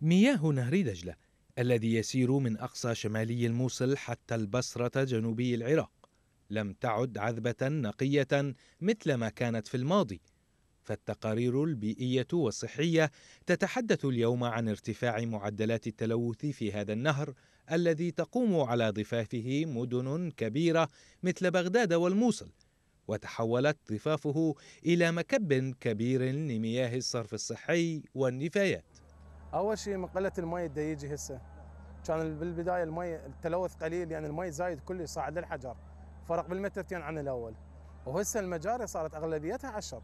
مياه نهر دجلة الذي يسير من أقصى شمالي الموصل حتى البصرة جنوبي العراق لم تعد عذبة نقية مثل ما كانت في الماضي فالتقارير البيئية والصحية تتحدث اليوم عن ارتفاع معدلات التلوث في هذا النهر الذي تقوم على ضفافه مدن كبيرة مثل بغداد والموصل وتحولت ضفافه إلى مكب كبير لمياه الصرف الصحي والنفايات اول شيء من قله المي اللي يجي هسه كان بالبدايه المي التلوث قليل يعني المي زايد كله يصعد للحجر فرق بالمترتين عن الاول وهسه المجاري صارت اغلبيتها على الشط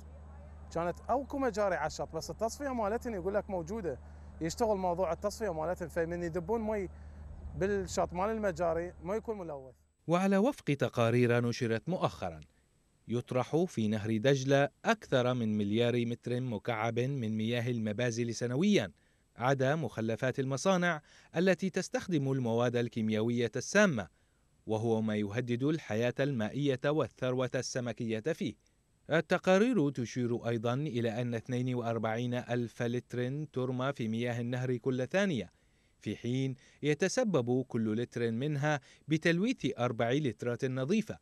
كانت اكو مجاري على الشط بس التصفيه مالتهم يقول لك موجوده يشتغل موضوع التصفيه مالتهم فمن يدبون مي بالشط مال المجاري ما يكون ملوث وعلى وفق تقارير نشرت مؤخرا يطرح في نهر دجلة أكثر من مليار متر مكعب من مياه المبازل سنوياً عدا مخلفات المصانع التي تستخدم المواد الكيميائية السامة وهو ما يهدد الحياة المائية والثروة السمكية فيه التقارير تشير أيضا إلى أن 42 ألف لتر ترمى في مياه النهر كل ثانية في حين يتسبب كل لتر منها بتلويث أربع لترات نظيفة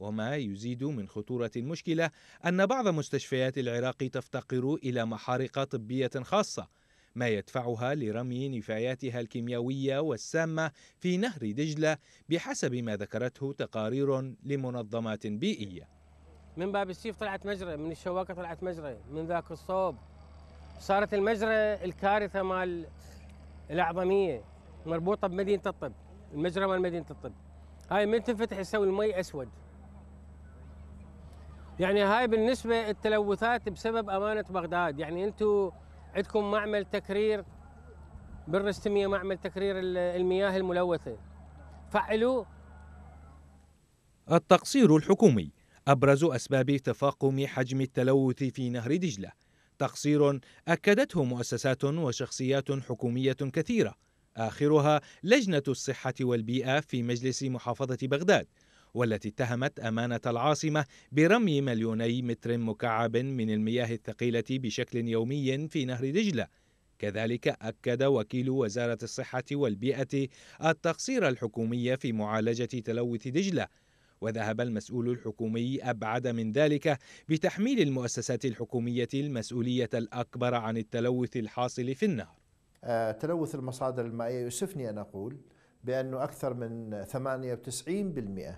وما يزيد من خطورة المشكلة أن بعض مستشفيات العراق تفتقر إلى محارق طبية خاصة ما يدفعها لرمي نفاياتها الكيميائية والسامة في نهر دجلة بحسب ما ذكرته تقارير لمنظمات بيئية من باب السيف طلعت مجرى من الشواكة طلعت مجرى من ذاك الصوب صارت المجرى الكارثة مال الأعظمية مربوطة بمدينة الطب المجرى مال مدينة الطب هاي من تنفتح يسوي المي أسود يعني هاي بالنسبة التلوثات بسبب أمانة بغداد يعني أنتم عندكم معمل تكرير بالرستمية معمل تكرير المياه الملوثة فعلوه التقصير الحكومي أبرز أسباب تفاقم حجم التلوث في نهر دجلة تقصير أكدته مؤسسات وشخصيات حكومية كثيرة آخرها لجنة الصحة والبيئة في مجلس محافظة بغداد والتي اتهمت أمانة العاصمة برمي مليوني متر مكعب من المياه الثقيلة بشكل يومي في نهر دجلة كذلك أكد وكيل وزارة الصحة والبيئة التقصير الحكومي في معالجة تلوث دجلة وذهب المسؤول الحكومي أبعد من ذلك بتحميل المؤسسات الحكومية المسؤولية الأكبر عن التلوث الحاصل في النهر آه، تلوث المصادر المائية يؤسفني أن أقول بأنه أكثر من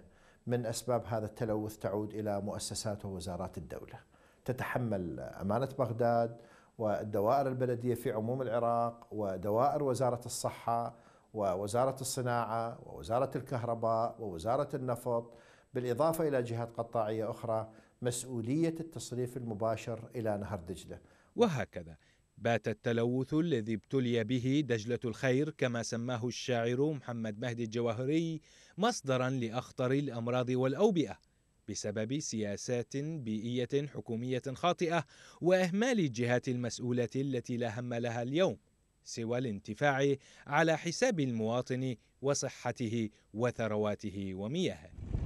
98% من أسباب هذا التلوث تعود إلى مؤسسات ووزارات الدولة تتحمل أمانة بغداد والدوائر البلدية في عموم العراق ودوائر وزارة الصحة ووزارة الصناعة ووزارة الكهرباء ووزارة النفط بالإضافة إلى جهات قطاعية أخرى مسؤولية التصريف المباشر إلى نهر دجلة وهكذا بات التلوث الذي ابتلي به دجلة الخير كما سماه الشاعر محمد مهدي الجواهري مصدرا لأخطر الأمراض والأوبئة بسبب سياسات بيئية حكومية خاطئة وإهمال الجهات المسؤولة التي لا هم لها اليوم سوى الانتفاع على حساب المواطن وصحته وثرواته ومياهه